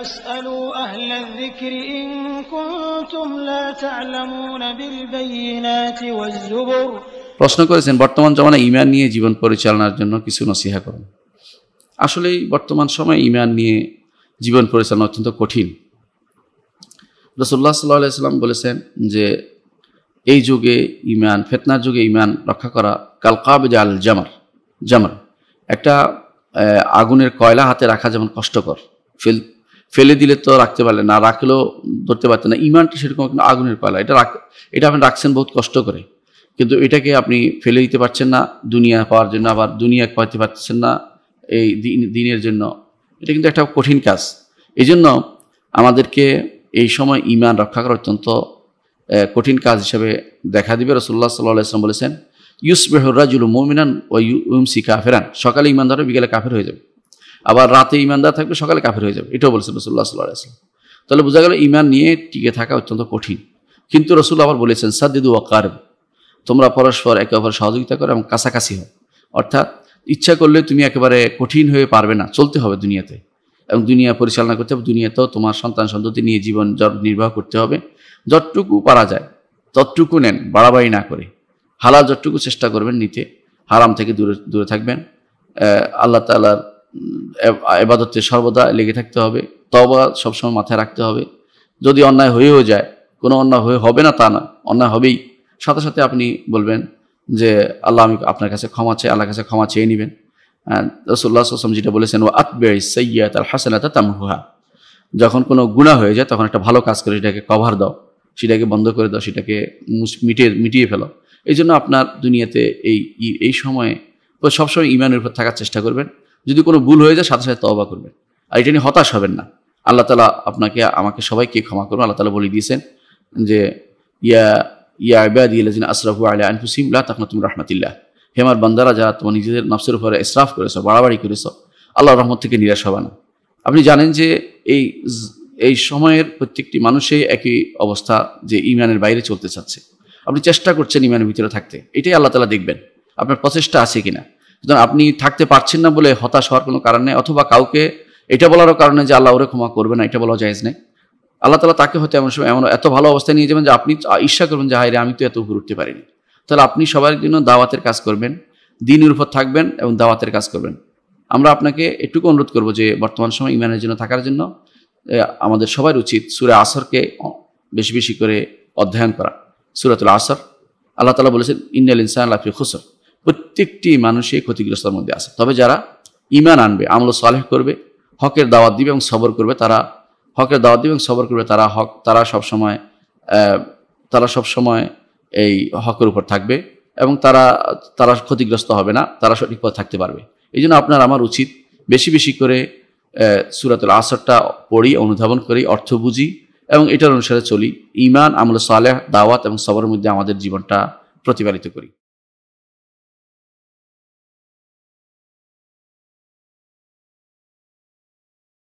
প্রশ্ন করেছেন বর্তমান জমানায় ইমান নিয়ে জীবন পরিচালনার জন্য কিছু নসিহা করুন আসলেই বর্তমান সময়ে ইমান নিয়ে জীবন পরিচালনা অত্যন্ত কঠিন রসুল্লাহ সাল্লাহ সাল্লাম বলেছেন যে এই যুগে ইমান ফেতনার যুগে ইমান রক্ষা করা কালকাব আল জামার জামার একটা আগুনের কয়লা হাতে রাখা যেমন কষ্টকর ফিল ফেলে দিলে তো রাখতে পারলেন না রাখলেও ধরতে পারতেন না ইমানটা সেরকম আগুনের পালা এটা রাখ এটা আপনি রাখছেন বহুত কষ্ট করে কিন্তু এটাকে আপনি ফেলে দিতে পারছেন না দুনিয়া পাওয়ার জন্য আবার দুনিয়া পাইতে পারছেন না এই দিনের জন্য এটা কিন্তু একটা কঠিন কাজ এই জন্য আমাদেরকে এই সময় ইমান রক্ষা করা অত্যন্ত কঠিন কাজ হিসাবে দেখা দিবে রসুল্লাহ সাল্লাহ বলেছেন বলেছেন ইউসবেহরাজুল মোমিনান ও ইউমসি কাফেরান সকালে ইমানদার বিকেলে কাফের হয়ে যাবে আবার রাতে ইমানদার থাকবে সকালে কাফের হয়ে যাবে এটাও বলেছেন রসুল্লাহ সাল্লাহ আসলাম তাহলে বোঝা গেল ইমান নিয়ে টিকে থাকা অত্যন্ত কঠিন কিন্তু রসুল আবার বলেছেন সাদ্দিদু ওয়াকার্ব তোমরা পরস্পর একে অপর সহযোগিতা করো এবং কাছাকাছি হও অর্থাৎ ইচ্ছা করলে তুমি একেবারে কঠিন হয়ে পারবে না চলতে হবে দুনিয়াতে এবং দুনিয়া পরিচালনা করতে হবে দুনিয়াতেও তোমার সন্তান সন্ততি নিয়ে জীবন নির্বাহ করতে হবে যতটুকু পারা যায় ততটুকু নেন বাড়াবাড়ি না করে হালাল যতটুকু চেষ্টা করবেন নিতে হারাম থেকে দূরে দূরে থাকবেন আল্লাহ তালার এবাদতে সর্বদা লেগে থাকতে হবে তবা সবসময় মাথায় রাখতে হবে যদি অন্যায় হয়েও যায় কোনো অন্যায় হয়ে হবে না তা না অন্যায় হবেই সাথে সাথে আপনি বলবেন যে আল্লাহ আমি আপনার কাছে ক্ষমা চেয়ে আল্লাহর কাছে ক্ষমা চেয়ে নেবেন রসুল্লাহ সসম যেটা বলেছেন ও আতবে সৈয়াত আল হাসানাত তামহুহা যখন কোনো গুণা হয়ে যায় তখন একটা ভালো কাজ করে সেটাকে কভার দাও সেটাকে বন্ধ করে দাও সেটাকে মিটিয়ে মিটিয়ে ফেলো এই জন্য আপনার দুনিয়াতে এই এই সময়ে সবসময় ইমানের উপর থাকার চেষ্টা করবেন যদি কোনো ভুল হয়ে যায় সাথে সাথে তবা করবেন আর এটা নিয়ে হতাশ হবেন না আল্লাহ তালা আপনাকে আমাকে সবাইকে ক্ষমা করুন আল্লাহ তালা বলে দিয়েছেন যে ইয়া ইয়া আবাদ ইয়ালিন আশরাফু আলিয়া আনফুসিম তখন তুমি রহমাতিল্লাহ হেমার বান্দারা যারা তোমার নিজেদের নফসের উপরে ইসরাফ করেছ বাড়াবাড়ি করেছ আল্লাহ রহমত থেকে নিরাশ হবে না আপনি জানেন যে এই এই সময়ের প্রত্যেকটি মানুষই একই অবস্থা যে ইমানের বাইরে চলতে চাচ্ছে আপনি চেষ্টা করছেন ইমানের ভিতরে থাকতে এটাই আল্লাহ তালা দেখবেন আপনার প্রচেষ্টা আছে কিনা সুতরাং আপনি থাকতে পারছেন না বলে হতাশ হওয়ার কোনো কারণ নেই অথবা কাউকে এটা বলারও কারণে যে আল্লাহ ওরে ক্ষমা করবে না এটা বলা জায়েজ নেই আল্লাহ তালা তাকে হয়তো এমন সময় এমন এত ভালো অবস্থায় নিয়ে যাবেন যে আপনি ঈর্ষা করবেন যে হাইরে আমি তো এত উপর উঠতে পারিনি তাহলে আপনি সবার জন্য দাওয়াতের কাজ করবেন দিনের উপর থাকবেন এবং দাওয়াতের কাজ করবেন আমরা আপনাকে একটুকু অনুরোধ করব যে বর্তমান সময় ইমানের জন্য থাকার জন্য আমাদের সবার উচিত সুরে আসরকে বেশি বেশি করে অধ্যয়ন করা সুরাতুল আসর আল্লাহ তালা বলেছেন ইন্নাল ইনসান লাফি খুসর প্রত্যেকটি মানুষই ক্ষতিগ্রস্তর মধ্যে আছে তবে যারা ইমান আনবে আমল সালেহ করবে হকের দাওয়াত দিবে এবং সবর করবে তারা হকের দাওয়াত দিবে এবং সবর করবে তারা হক তারা সবসময় তারা সবসময় এই হকের উপর থাকবে এবং তারা তারা ক্ষতিগ্রস্ত হবে না তারা সঠিক পথ থাকতে পারবে এই জন্য আপনার আমার উচিত বেশি বেশি করে সুরাতুল আসরটা পড়ি অনুধাবন করি অর্থ বুঝি এবং এটার অনুসারে চলি ইমান আমল সালেহ দাওয়াত এবং সবরের মধ্যে আমাদের জীবনটা প্রতিপালিত করি